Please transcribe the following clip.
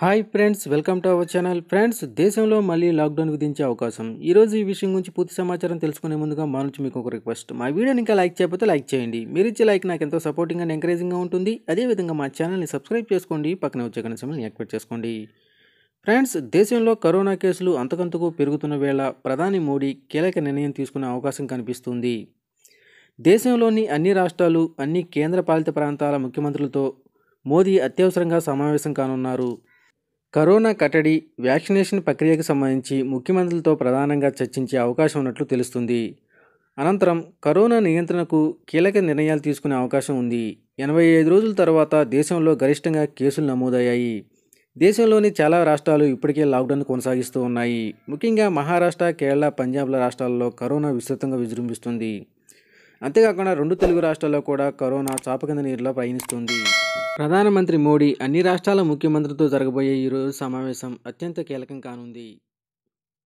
hi friends welcome to our channel friends దేశంలో మళ్ళీ lockdown విధించే అవకాశం ఈరోజు ఈ విషయం గురించి పూర్తి సమాచారం తెలుసుకునే ముందుగా మా నుంచి మీకు ఒక రిక్వెస్ట్ మా వీడియోని ఇంకా లైక్ చేయకపోతే లైక్ చేయండి మీరు ఇచ్చే లైక్ నాకు ఎంతో సపోర్టింగ్ అండ్ ఎంకరేజింగ్గా ఉంటుంది అదేవిధంగా మా ఛానల్ని సబ్స్క్రైబ్ చేసుకోండి పక్కనే వచ్చే కనీసంని యాక్టివేట్ చేసుకోండి ఫ్రెండ్స్ దేశంలో కరోనా కేసులు అంతకంతకు పెరుగుతున్న వేళ ప్రధాని మోడీ కీలక నిర్ణయం తీసుకునే అవకాశం కనిపిస్తుంది దేశంలోని అన్ని రాష్ట్రాలు అన్ని కేంద్రపాలిత ప్రాంతాల ముఖ్యమంత్రులతో మోదీ అత్యవసరంగా సమావేశం కానున్నారు కరోనా కట్టడి వ్యాక్సినేషన్ ప్రక్రియకు సంబంధించి ముఖ్యమంత్రులతో ప్రధానంగా చర్చించే అవకాశం ఉన్నట్లు తెలుస్తుంది అనంతరం కరోనా నియంత్రణకు కీలక నిర్ణయాలు తీసుకునే అవకాశం ఉంది ఎనభై ఐదు రోజుల తర్వాత దేశంలో గరిష్టంగా కేసులు నమోదయ్యాయి దేశంలోని చాలా రాష్ట్రాలు ఇప్పటికే లాక్డౌన్ కొనసాగిస్తూ ఉన్నాయి ముఖ్యంగా మహారాష్ట్ర కేరళ పంజాబ్ల రాష్ట్రాల్లో కరోనా విస్తృతంగా విజృంభిస్తుంది అంతేకాకుండా రెండు తెలుగు రాష్ట్రాల్లో కూడా కరోనా చాపకింద నీరులో పయనిస్తుంది ప్రధానమంత్రి మోడీ అన్ని రాష్ట్రాల ముఖ్యమంత్రులతో జరగబోయే ఈరోజు సమావేశం అత్యంత కీలకం కానుంది